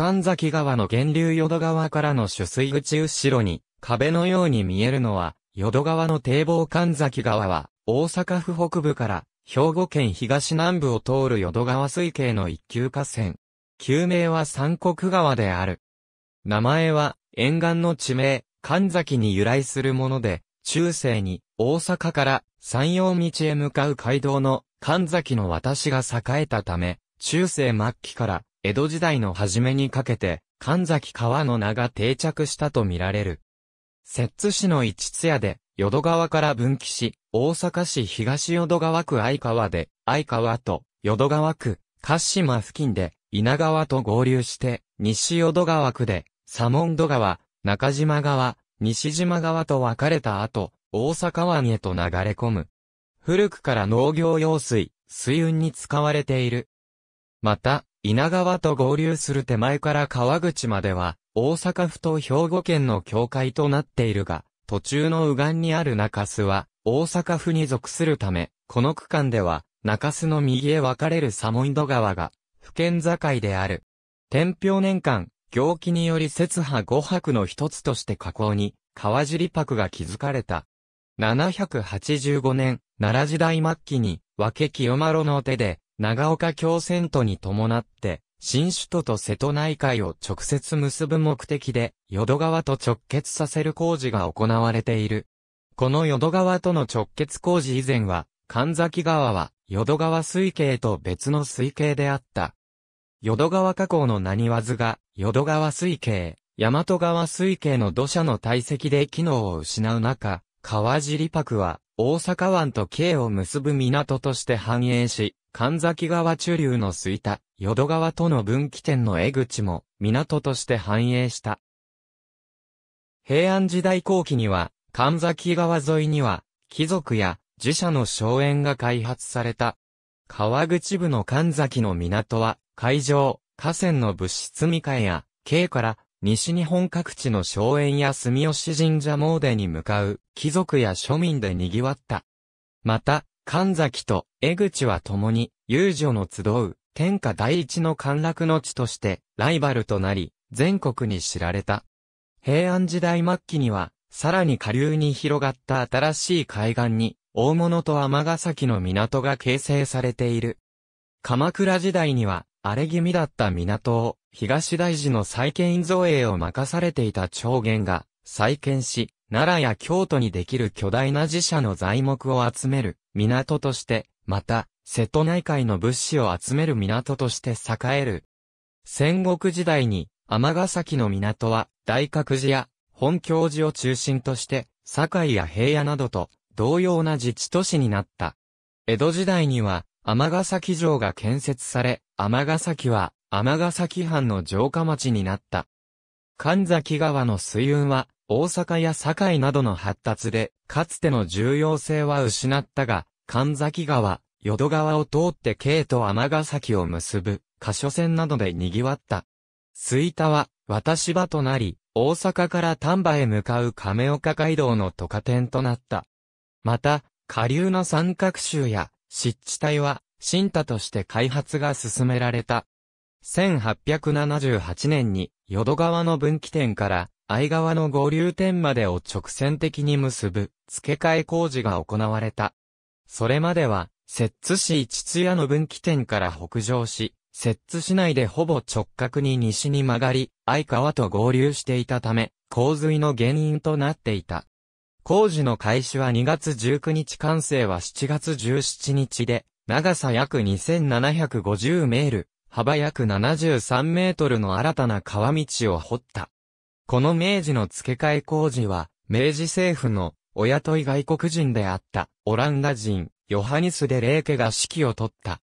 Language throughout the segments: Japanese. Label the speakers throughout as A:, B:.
A: 神崎川の源流淀川からの取水口後ろに壁のように見えるのは、淀川の堤防神崎川は、大阪府北部から兵庫県東南部を通る淀川水系の一級河川。旧名は三国川である。名前は、沿岸の地名、神崎に由来するもので、中世に大阪から山陽道へ向かう街道の神崎の私が栄えたため、中世末期から江戸時代の初めにかけて、神崎川の名が定着したとみられる。摂津市の一津屋で、淀川から分岐し、大阪市東淀川区相川で、相川と淀川区、鹿島付近で、稲川と合流して、西淀川区で、左門戸川、中島川、西島川と分かれた後、大阪湾へと流れ込む。古くから農業用水、水運に使われている。また、稲川と合流する手前から川口までは、大阪府と兵庫県の境界となっているが、途中の右岸にある中洲は、大阪府に属するため、この区間では、中洲の右へ分かれるサモイド川が、府県境である。天平年間、行基により節波五泊の一つとして河口に、川尻泊が築かれた。785年、奈良時代末期に、分け清丸の手で、長岡京遷都に伴って、新首都と瀬戸内海を直接結ぶ目的で、淀川と直結させる工事が行われている。この淀川との直結工事以前は、神崎川は淀川水系と別の水系であった。淀川河口の何わずが、淀川水系、大和川水系の土砂の堆積で機能を失う中、川尻パクは、大阪湾と京を結ぶ港として繁栄し、神崎川中流の水田、淀川との分岐点の江口も港として繁栄した。平安時代後期には、神崎川沿いには、貴族や寺社の荘園が開発された。川口部の神崎の港は、海上、河川の物質みかえや、京から西日本各地の荘園や住吉神社詣でに向かう貴族や庶民で賑わった。また、神崎と江口は共に、遊女の集う、天下第一の陥落の地として、ライバルとなり、全国に知られた。平安時代末期には、さらに下流に広がった新しい海岸に、大物と尼崎の港が形成されている。鎌倉時代には、荒れ気味だった港を、東大寺の再建造営を任されていた長元が、再建し、奈良や京都にできる巨大な寺社の材木を集める港として、また、瀬戸内海の物資を集める港として栄える。戦国時代に、尼崎の港は、大覚寺や、本教寺を中心として、堺や平野などと、同様な自治都市になった。江戸時代には、尼崎城が建設され、尼崎は、尼崎藩の城下町になった。神崎川の水運は、大阪や堺などの発達で、かつての重要性は失ったが、神崎川、淀川を通って京都尼崎を結ぶ、箇所線などで賑わった。水田は、渡し場となり、大阪から丹波へ向かう亀岡街道の都下点となった。また、下流の三角州や湿地帯は、新田として開発が進められた。1878年に、淀川の分岐点から、相川の合流点までを直線的に結ぶ、付け替え工事が行われた。それまでは、摂津市津屋の分岐点から北上し、摂津市内でほぼ直角に西に曲がり、相川と合流していたため、洪水の原因となっていた。工事の開始は2月19日完成は7月17日で、長さ約2750メール、幅約73メートルの新たな川道を掘った。この明治の付け替え工事は、明治政府のお雇い外国人であったオランダ人、ヨハニス・でレ家ケが指揮を取った。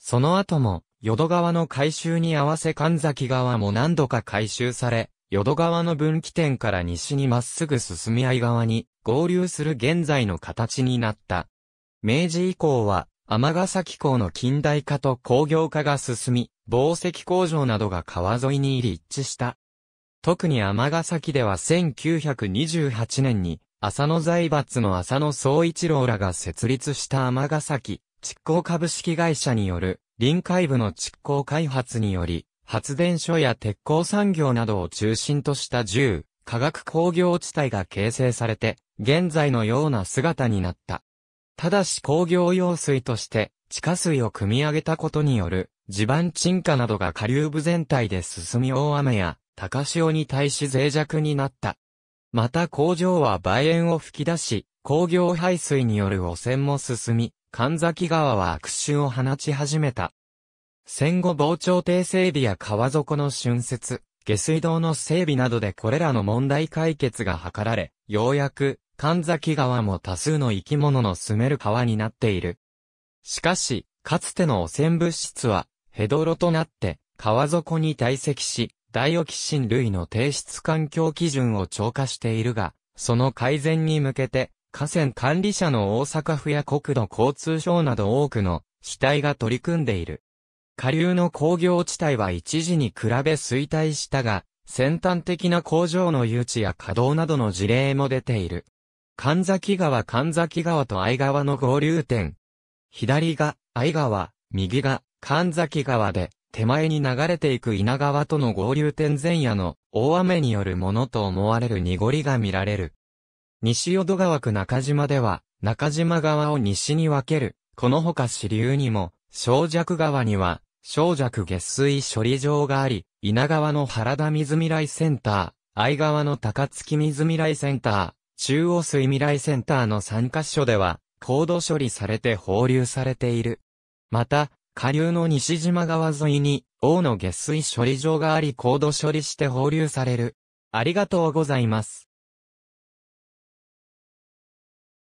A: その後も、淀川の改修に合わせ神崎川も何度か改修され、淀川の分岐点から西にまっすぐ進み合い側に合流する現在の形になった。明治以降は、尼崎港の近代化と工業化が進み、紡績工場などが川沿いに入り一致した特に尼崎では1928年に、浅野財閥の浅野総一郎らが設立した尼崎、蓄光株式会社による、臨海部の蓄光開発により、発電所や鉄鋼産業などを中心とした銃・化学工業地帯が形成されて、現在のような姿になった。ただし工業用水として、地下水を汲み上げたことによる、地盤沈下などが下流部全体で進み大雨や、高潮に対し脆弱になった。また工場は梅園を吹き出し、工業排水による汚染も進み、神崎川は悪臭を放ち始めた。戦後防潮堤整備や川底の浚渫、下水道の整備などでこれらの問題解決が図られ、ようやく、神崎川も多数の生き物の住める川になっている。しかし、かつての汚染物質は、ヘドロとなって、川底に堆積し、ダイオキシン類の提出環境基準を超過しているが、その改善に向けて、河川管理者の大阪府や国土交通省など多くの主体が取り組んでいる。下流の工業地帯は一時に比べ衰退したが、先端的な工場の誘致や稼働などの事例も出ている。神崎川神崎川と相川の合流点。左が相川、右が神崎川で、手前に流れていく稲川との合流点前夜の大雨によるものと思われる濁りが見られる。西淀川区中島では、中島川を西に分ける、このほか支流にも、小弱川には、小弱下水処理場があり、稲川の原田水未来センター、愛川の高槻水未来センター、中央水未来センターの3カ所では、高度処理されて放流されている。また、下流の西島川沿いに、王の下水処理場があり高度処理して放流される。ありがとうございます。